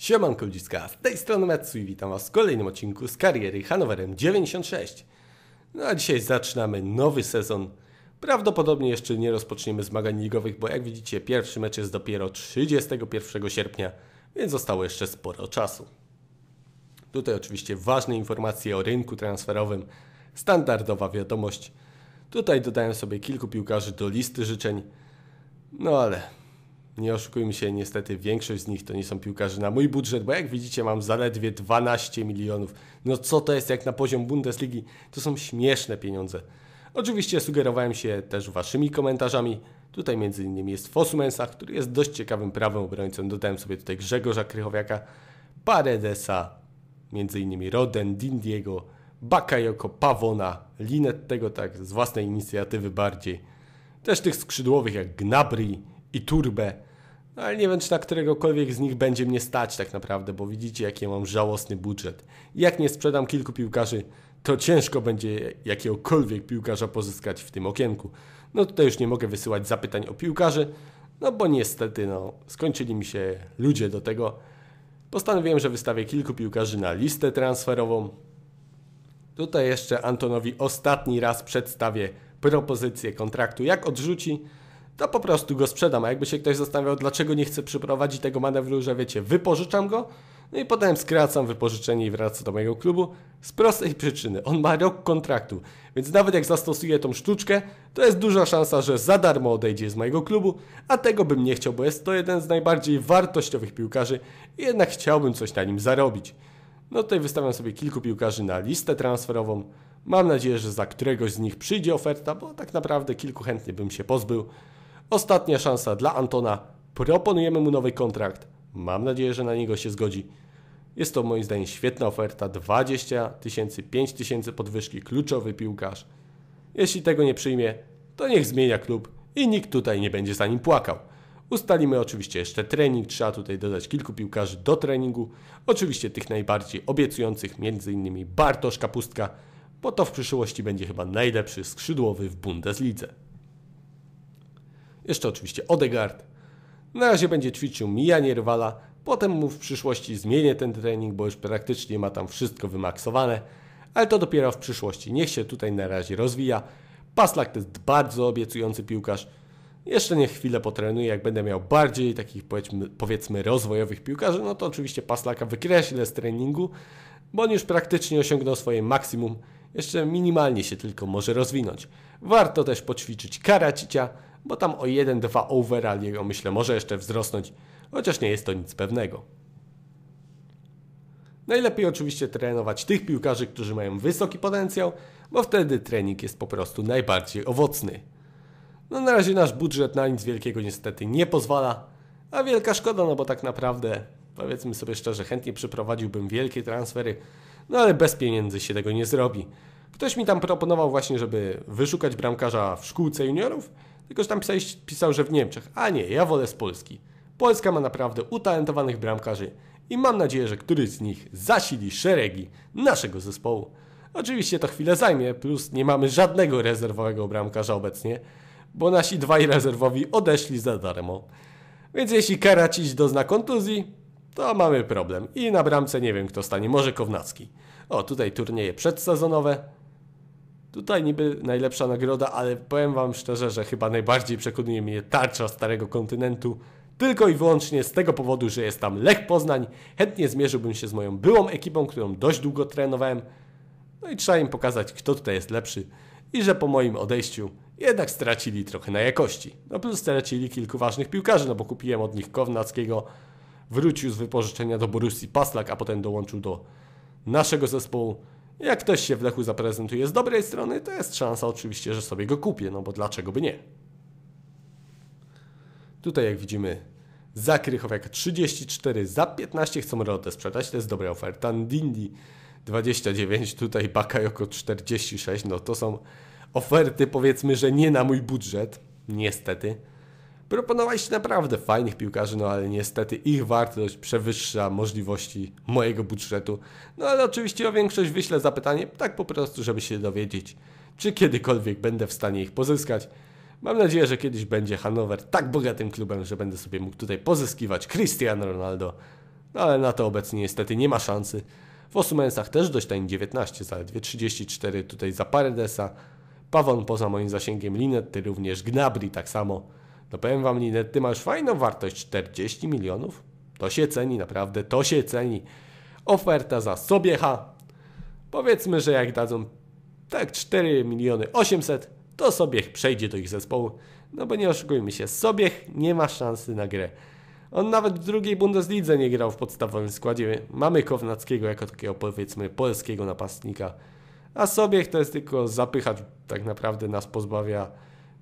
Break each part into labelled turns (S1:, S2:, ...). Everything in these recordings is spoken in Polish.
S1: Siemanko ludziska, z tej strony Metsu i witam Was w kolejnym odcinku z kariery Hanowerem 96. No a dzisiaj zaczynamy nowy sezon. Prawdopodobnie jeszcze nie rozpoczniemy zmagań ligowych, bo jak widzicie pierwszy mecz jest dopiero 31 sierpnia, więc zostało jeszcze sporo czasu. Tutaj oczywiście ważne informacje o rynku transferowym, standardowa wiadomość. Tutaj dodałem sobie kilku piłkarzy do listy życzeń, no ale nie oszukujmy się, niestety większość z nich to nie są piłkarze na mój budżet, bo jak widzicie mam zaledwie 12 milionów. No co to jest jak na poziom Bundesligi? To są śmieszne pieniądze. Oczywiście sugerowałem się też waszymi komentarzami. Tutaj między innymi jest Fosumensa, który jest dość ciekawym prawym obrońcą. Dodałem sobie tutaj Grzegorza Krychowiaka, Paredesa, między innymi Roden, Dindiego, Bakayoko, Pawona, Linettego tak z własnej inicjatywy bardziej. Też tych skrzydłowych jak Gnabry i Turbe. No, ale nie wiem, czy na któregokolwiek z nich będzie mnie stać tak naprawdę, bo widzicie, jaki ja mam żałosny budżet. Jak nie sprzedam kilku piłkarzy, to ciężko będzie jakiegokolwiek piłkarza pozyskać w tym okienku. No tutaj już nie mogę wysyłać zapytań o piłkarzy, no bo niestety no, skończyli mi się ludzie do tego. Postanowiłem, że wystawię kilku piłkarzy na listę transferową. Tutaj jeszcze Antonowi ostatni raz przedstawię propozycję kontraktu. Jak odrzuci, to no, po prostu go sprzedam. A jakby się ktoś zastanawiał, dlaczego nie chcę przeprowadzić tego manewru, że wiecie, wypożyczam go, no i potem skracam wypożyczenie i wracam do mojego klubu z prostej przyczyny. On ma rok kontraktu, więc nawet jak zastosuję tą sztuczkę, to jest duża szansa, że za darmo odejdzie z mojego klubu, a tego bym nie chciał, bo jest to jeden z najbardziej wartościowych piłkarzy i jednak chciałbym coś na nim zarobić. No tutaj wystawiam sobie kilku piłkarzy na listę transferową. Mam nadzieję, że za któregoś z nich przyjdzie oferta, bo tak naprawdę kilku chętnie bym się pozbył. Ostatnia szansa dla Antona. Proponujemy mu nowy kontrakt. Mam nadzieję, że na niego się zgodzi. Jest to moim zdaniem świetna oferta. 20 tysięcy, 5 tysięcy podwyżki, kluczowy piłkarz. Jeśli tego nie przyjmie, to niech zmienia klub i nikt tutaj nie będzie za nim płakał. Ustalimy oczywiście jeszcze trening, trzeba tutaj dodać kilku piłkarzy do treningu. Oczywiście tych najbardziej obiecujących, m.in. Bartosz Kapustka, bo to w przyszłości będzie chyba najlepszy skrzydłowy w Bundeslidze. Jeszcze oczywiście Odegaard. Na razie będzie ćwiczył mijanie rywala, potem mu w przyszłości zmienię ten trening, bo już praktycznie ma tam wszystko wymaksowane, ale to dopiero w przyszłości. Niech się tutaj na razie rozwija. Paslak to jest bardzo obiecujący piłkarz. Jeszcze niech chwilę potrenuję, jak będę miał bardziej takich powiedzmy, powiedzmy rozwojowych piłkarzy, no to oczywiście Paslaka wykreślę z treningu, bo on już praktycznie osiągnął swoje maksimum. Jeszcze minimalnie się tylko może rozwinąć. Warto też poćwiczyć Karacicia, bo tam o 1-2 overall jego myślę może jeszcze wzrosnąć, chociaż nie jest to nic pewnego. Najlepiej oczywiście trenować tych piłkarzy, którzy mają wysoki potencjał, bo wtedy trening jest po prostu najbardziej owocny. No na razie nasz budżet na nic wielkiego niestety nie pozwala, a wielka szkoda, no bo tak naprawdę, powiedzmy sobie szczerze, chętnie przeprowadziłbym wielkie transfery, no ale bez pieniędzy się tego nie zrobi. Ktoś mi tam proponował właśnie, żeby wyszukać bramkarza w szkółce juniorów, tylko, że tam pisał, że w Niemczech. A nie, ja wolę z Polski. Polska ma naprawdę utalentowanych bramkarzy i mam nadzieję, że któryś z nich zasili szeregi naszego zespołu. Oczywiście to chwilę zajmie, plus nie mamy żadnego rezerwowego bramkarza obecnie, bo nasi dwaj rezerwowi odeszli za darmo. Więc jeśli Karacić dozna kontuzji, to mamy problem. I na bramce nie wiem kto stanie, może Kownacki. O, tutaj turnieje przedsezonowe, Tutaj niby najlepsza nagroda, ale powiem Wam szczerze, że chyba najbardziej przekonuje mnie tarcza Starego Kontynentu. Tylko i wyłącznie z tego powodu, że jest tam Lech Poznań. Chętnie zmierzyłbym się z moją byłą ekipą, którą dość długo trenowałem. No i trzeba im pokazać, kto tutaj jest lepszy i że po moim odejściu jednak stracili trochę na jakości. No plus stracili kilku ważnych piłkarzy, no bo kupiłem od nich Kownackiego, wrócił z wypożyczenia do Borussii Paslak, a potem dołączył do naszego zespołu. Jak ktoś się w Lechu zaprezentuje z dobrej strony, to jest szansa oczywiście, że sobie go kupię, no bo dlaczego by nie? Tutaj jak widzimy za Krychowiak 34, za 15 chcą Rotę sprzedać, to jest dobra oferta. Dindi 29, tutaj Bakayoko 46, no to są oferty powiedzmy, że nie na mój budżet, niestety. Proponowaliście naprawdę fajnych piłkarzy, no ale niestety ich wartość przewyższa możliwości mojego budżetu. No ale oczywiście o większość wyślę zapytanie, tak po prostu, żeby się dowiedzieć, czy kiedykolwiek będę w stanie ich pozyskać. Mam nadzieję, że kiedyś będzie Hanower tak bogatym klubem, że będę sobie mógł tutaj pozyskiwać Cristiano Ronaldo. No ale na to obecnie niestety nie ma szansy. W Osumensach też dość tani 19, zaledwie 34 tutaj za Paredesa. Pawon poza moim zasięgiem Linetty, również Gnabry tak samo to no powiem Wam, Linet, Ty masz fajną wartość 40 milionów. To się ceni, naprawdę, to się ceni. Oferta za Sobiecha. Powiedzmy, że jak dadzą tak 4 miliony 800, to Sobiech przejdzie do ich zespołu. No bo nie oszukujmy się, Sobiech nie ma szansy na grę. On nawet w drugiej Bundeslidze nie grał w podstawowym składzie. Mamy Kownackiego jako takiego powiedzmy polskiego napastnika. A Sobiech to jest tylko zapychać, tak naprawdę nas pozbawia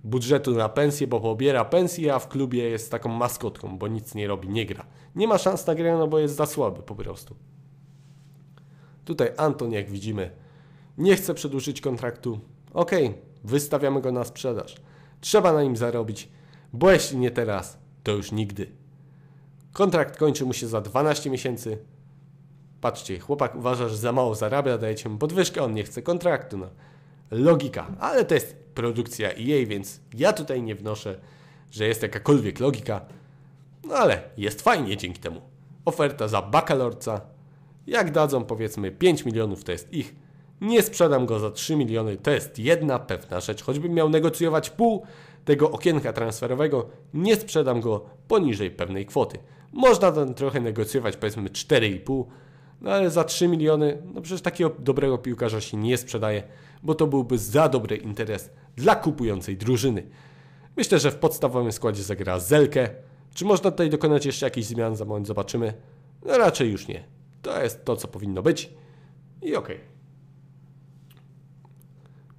S1: budżetu na pensję, bo pobiera pensję, a w klubie jest taką maskotką, bo nic nie robi, nie gra. Nie ma szans na grę, no bo jest za słaby po prostu. Tutaj Anton, jak widzimy, nie chce przedłużyć kontraktu. Ok, wystawiamy go na sprzedaż. Trzeba na nim zarobić, bo jeśli nie teraz, to już nigdy. Kontrakt kończy mu się za 12 miesięcy. Patrzcie, chłopak uważa, że za mało zarabia, dajecie mu podwyżkę, on nie chce kontraktu. No. Logika, ale to jest produkcja EA, więc ja tutaj nie wnoszę, że jest jakakolwiek logika, no ale jest fajnie dzięki temu. Oferta za bakalorca, jak dadzą powiedzmy 5 milionów, to jest ich, nie sprzedam go za 3 miliony, to jest jedna pewna rzecz, choćbym miał negocjować pół tego okienka transferowego, nie sprzedam go poniżej pewnej kwoty. Można tam trochę negocjować, powiedzmy 4,5, no ale za 3 miliony, no przecież takiego dobrego piłkarza się nie sprzedaje bo to byłby za dobry interes dla kupującej drużyny. Myślę, że w podstawowym składzie zagra Zelkę. Czy można tutaj dokonać jeszcze jakichś zmian? Za moment zobaczymy. No raczej już nie. To jest to, co powinno być. I okej. Okay.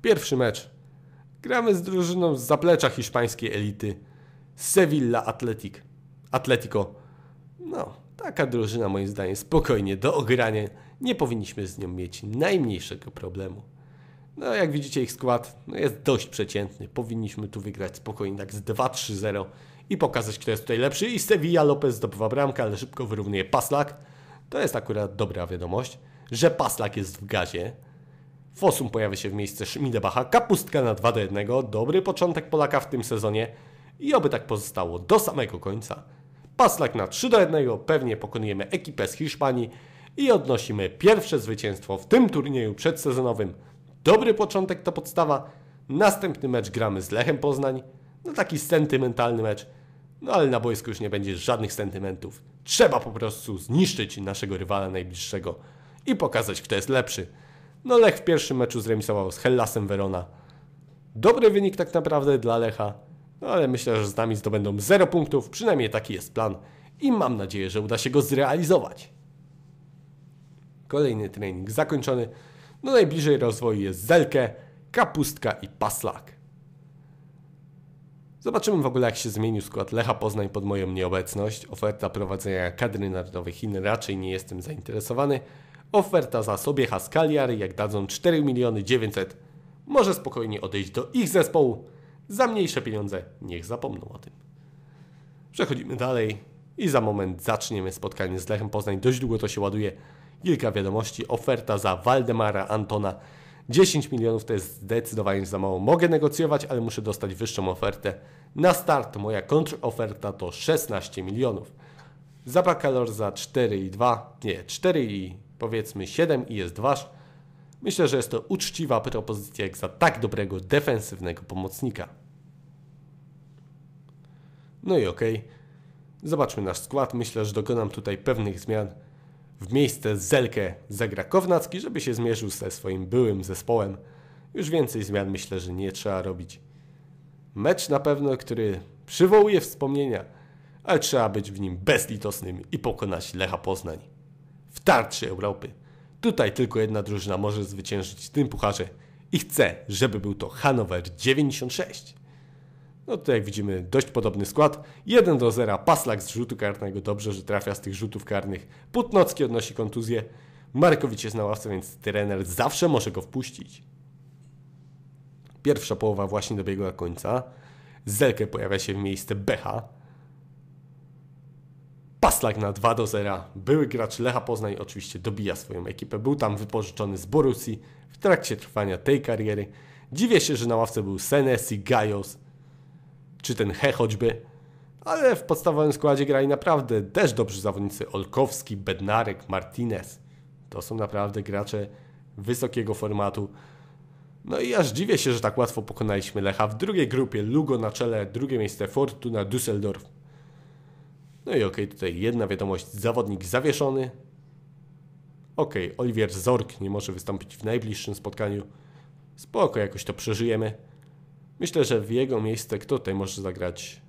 S1: Pierwszy mecz. Gramy z drużyną z zaplecza hiszpańskiej elity. Sevilla Atletic. Atletico. No, taka drużyna moim zdaniem spokojnie do ogrania. Nie powinniśmy z nią mieć najmniejszego problemu. No, jak widzicie, ich skład no, jest dość przeciętny. Powinniśmy tu wygrać spokojnie, tak z 2-3-0 i pokazać, kto jest tutaj lepszy. I Sevilla Lopez zdobywa bramkę, ale szybko wyrównuje Paslak. To jest akurat dobra wiadomość, że Paslak jest w gazie. Fosum pojawia się w miejsce Schmidebacha. Kapustka na 2 do 1. Dobry początek Polaka w tym sezonie i oby tak pozostało do samego końca. Paslak na 3 do 1. Pewnie pokonujemy ekipę z Hiszpanii i odnosimy pierwsze zwycięstwo w tym turnieju przedsezonowym Dobry początek to podstawa. Następny mecz gramy z Lechem Poznań. No taki sentymentalny mecz. No ale na boisku już nie będzie żadnych sentymentów. Trzeba po prostu zniszczyć naszego rywala najbliższego i pokazać, kto jest lepszy. No Lech w pierwszym meczu zremisował z Hellasem Verona. Dobry wynik tak naprawdę dla Lecha, no ale myślę, że z nami zdobędą 0 punktów, przynajmniej taki jest plan i mam nadzieję, że uda się go zrealizować. Kolejny trening zakończony. No najbliżej rozwoju jest zelkę, kapustka i paslak. Zobaczymy w ogóle jak się zmienił skład Lecha Poznań pod moją nieobecność. Oferta prowadzenia kadry narodowej Chin raczej nie jestem zainteresowany. Oferta za sobie Haskaliar, jak dadzą 4 miliony 900, może spokojnie odejść do ich zespołu. Za mniejsze pieniądze niech zapomną o tym. Przechodzimy dalej i za moment zaczniemy spotkanie z Lechem Poznań. Dość długo to się ładuje. Kilka wiadomości. Oferta za Waldemara Antona 10 milionów to jest zdecydowanie za mało. Mogę negocjować, ale muszę dostać wyższą ofertę. Na start moja kontroferta to 16 milionów. Zabakalor za 4,2, nie, 4 i powiedzmy 7 i jest wasz. Myślę, że jest to uczciwa propozycja jak za tak dobrego defensywnego pomocnika. No i okej. Okay. Zobaczmy nasz skład. Myślę, że dokonam tutaj pewnych zmian. W miejsce Zelkę zagra Kownacki, żeby się zmierzył ze swoim byłym zespołem. Już więcej zmian myślę, że nie trzeba robić. Mecz na pewno, który przywołuje wspomnienia, ale trzeba być w nim bezlitosnym i pokonać Lecha Poznań. W tarczy Europy. Tutaj tylko jedna drużyna może zwyciężyć w tym pucharze i chcę, żeby był to Hanower 96. No tutaj widzimy dość podobny skład. 1 do 0 Paslak z rzutu karnego. Dobrze, że trafia z tych rzutów karnych. Putnocki odnosi kontuzję. Markowicz jest na ławce, więc trener zawsze może go wpuścić. Pierwsza połowa właśnie dobiegła końca. Zelkę pojawia się w miejsce Becha. Paslak na 2 do 0. Były gracz Lecha Poznań oczywiście dobija swoją ekipę. Był tam wypożyczony z Borussii w trakcie trwania tej kariery. Dziwię się, że na ławce był Senesi, Gajos, czy ten He choćby. Ale w podstawowym składzie grali naprawdę też dobrzy zawodnicy Olkowski, Bednarek, Martinez. To są naprawdę gracze wysokiego formatu. No i aż dziwię się, że tak łatwo pokonaliśmy Lecha w drugiej grupie. Lugo na czele, drugie miejsce Fortuna, Düsseldorf. No i okej, okay, tutaj jedna wiadomość, zawodnik zawieszony. Okej, okay, Oliwier Zork nie może wystąpić w najbliższym spotkaniu. Spoko, jakoś to przeżyjemy. Myślę, że w jego miejsce kto tutaj może zagrać?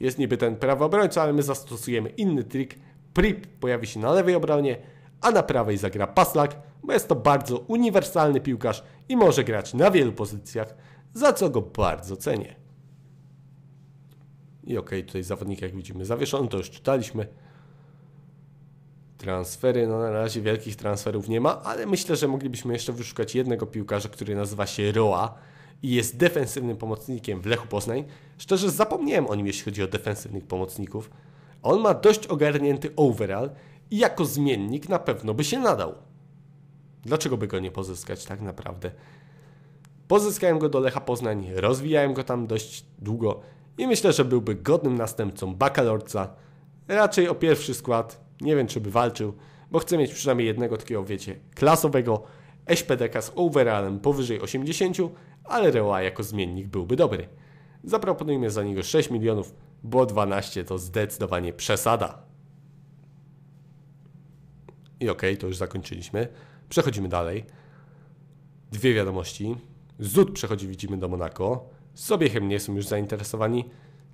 S1: Jest niby ten prawy obrońca, ale my zastosujemy inny trik. Prip pojawi się na lewej obronie, a na prawej zagra Paslak, bo jest to bardzo uniwersalny piłkarz i może grać na wielu pozycjach, za co go bardzo cenię. I ok, tutaj zawodnik jak widzimy zawieszony, to już czytaliśmy. Transfery, no na razie wielkich transferów nie ma, ale myślę, że moglibyśmy jeszcze wyszukać jednego piłkarza, który nazywa się Roa i jest defensywnym pomocnikiem w Lechu Poznań. Szczerze zapomniałem o nim, jeśli chodzi o defensywnych pomocników. On ma dość ogarnięty overall i jako zmiennik na pewno by się nadał. Dlaczego by go nie pozyskać tak naprawdę? Pozyskałem go do Lecha Poznań, rozwijałem go tam dość długo i myślę, że byłby godnym następcą Bakalorca. Raczej o pierwszy skład, nie wiem czy by walczył, bo chcę mieć przynajmniej jednego takiego, wiecie, klasowego SPDK z overallem powyżej 80, ale Reła jako zmiennik byłby dobry. Zaproponujmy za niego 6 milionów, bo 12 to zdecydowanie przesada. I okej, okay, to już zakończyliśmy. Przechodzimy dalej. Dwie wiadomości. Zud przechodzi, widzimy do Monako. Sobiechem nie są już zainteresowani.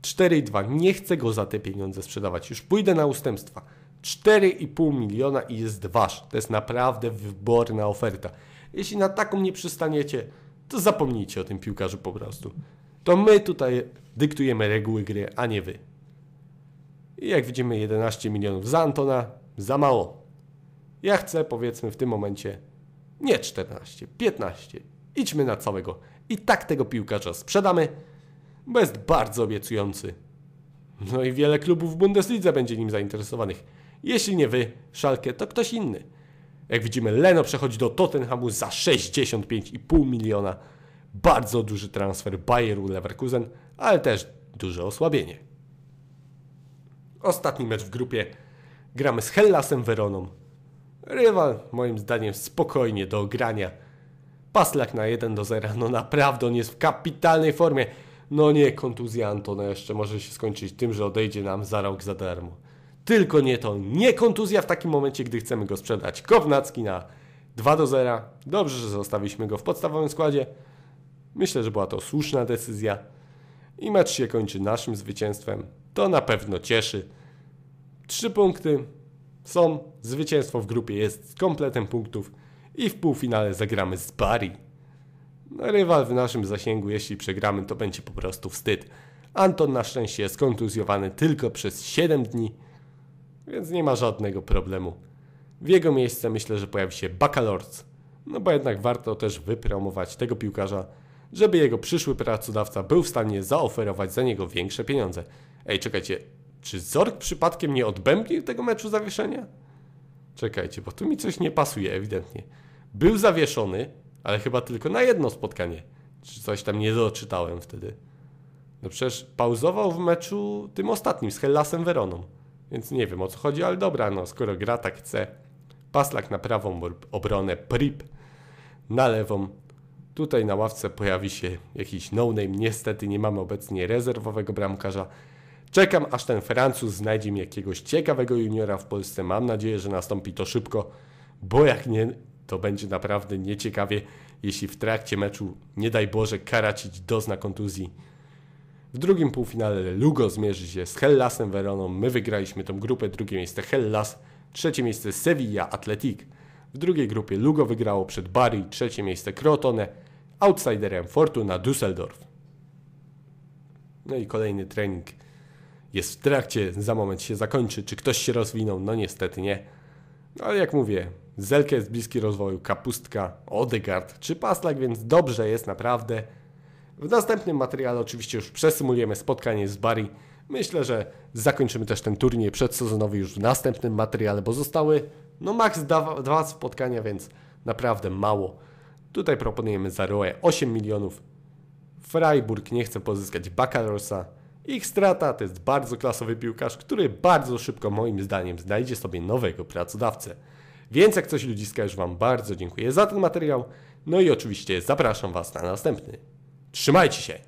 S1: 4,2 Nie chcę go za te pieniądze sprzedawać. Już pójdę na ustępstwa. 4,5 miliona i jest wasz. To jest naprawdę wyborna oferta. Jeśli na taką nie przystaniecie, to zapomnijcie o tym piłkarzu po prostu. To my tutaj dyktujemy reguły gry, a nie wy. I jak widzimy 11 milionów za Antona, za mało. Ja chcę powiedzmy w tym momencie nie 14, 15. Idźmy na całego. I tak tego piłkarza sprzedamy, bo jest bardzo obiecujący. No i wiele klubów w Bundeslidze będzie nim zainteresowanych. Jeśli nie wy, Szalkę, to ktoś inny. Jak widzimy, Leno przechodzi do Tottenhamu za 65,5 miliona. Bardzo duży transfer Bayeru Leverkusen, ale też duże osłabienie. Ostatni mecz w grupie. Gramy z Hellasem Veroną. Rywal, moim zdaniem, spokojnie do ogrania. Paslak na 1 do 0. No naprawdę on jest w kapitalnej formie. No nie, kontuzja Antona jeszcze może się skończyć tym, że odejdzie nam za rok za darmo. Tylko nie to. Nie kontuzja w takim momencie, gdy chcemy go sprzedać. Kownacki na 2 do 0. Dobrze, że zostawiliśmy go w podstawowym składzie. Myślę, że była to słuszna decyzja. I mecz się kończy naszym zwycięstwem. To na pewno cieszy. Trzy punkty są. Zwycięstwo w grupie jest z kompletem punktów. I w półfinale zagramy z Bari. No, rywal w naszym zasięgu, jeśli przegramy, to będzie po prostu wstyd. Anton na szczęście jest kontuzjowany tylko przez 7 dni więc nie ma żadnego problemu. W jego miejsce myślę, że pojawi się Bakalorc, no bo jednak warto też wypromować tego piłkarza, żeby jego przyszły pracodawca był w stanie zaoferować za niego większe pieniądze. Ej, czekajcie, czy Zork przypadkiem nie odbębnił tego meczu zawieszenia? Czekajcie, bo tu mi coś nie pasuje ewidentnie. Był zawieszony, ale chyba tylko na jedno spotkanie. Czy coś tam nie doczytałem wtedy? No przecież pauzował w meczu tym ostatnim z Hellasem Veroną. Więc nie wiem o co chodzi, ale dobra, no skoro gra tak chce. Paslak na prawą obronę, Prip na lewą. Tutaj na ławce pojawi się jakiś no-name. Niestety nie mamy obecnie rezerwowego bramkarza. Czekam, aż ten Francuz znajdzie mi jakiegoś ciekawego juniora w Polsce. Mam nadzieję, że nastąpi to szybko, bo jak nie, to będzie naprawdę nieciekawie, jeśli w trakcie meczu, nie daj Boże, Karacić dozna kontuzji w drugim półfinale Lugo zmierzy się z Hellasem Veroną. My wygraliśmy tą grupę. Drugie miejsce Hellas, trzecie miejsce Sevilla Atletic. W drugiej grupie Lugo wygrało przed Bari, trzecie miejsce Crotone, outsiderem Fortuna Düsseldorf. No i kolejny trening jest w trakcie, za moment się zakończy. Czy ktoś się rozwinął? No niestety nie. No ale jak mówię, Zelke jest bliski rozwoju, Kapustka, Odegard czy Paslak, więc dobrze jest naprawdę. W następnym materiale oczywiście już przesymulujemy spotkanie z Bari. Myślę, że zakończymy też ten turniej przedsezonowy już w następnym materiale, bo zostały no maks dwa, dwa spotkania, więc naprawdę mało. Tutaj proponujemy za Roe 8 milionów. Freiburg nie chce pozyskać Bakarosa. Ich strata to jest bardzo klasowy piłkarz, który bardzo szybko moim zdaniem znajdzie sobie nowego pracodawcę. Więc jak coś ludziska już Wam bardzo dziękuję za ten materiał. No i oczywiście zapraszam Was na następny. Trzymajcie się!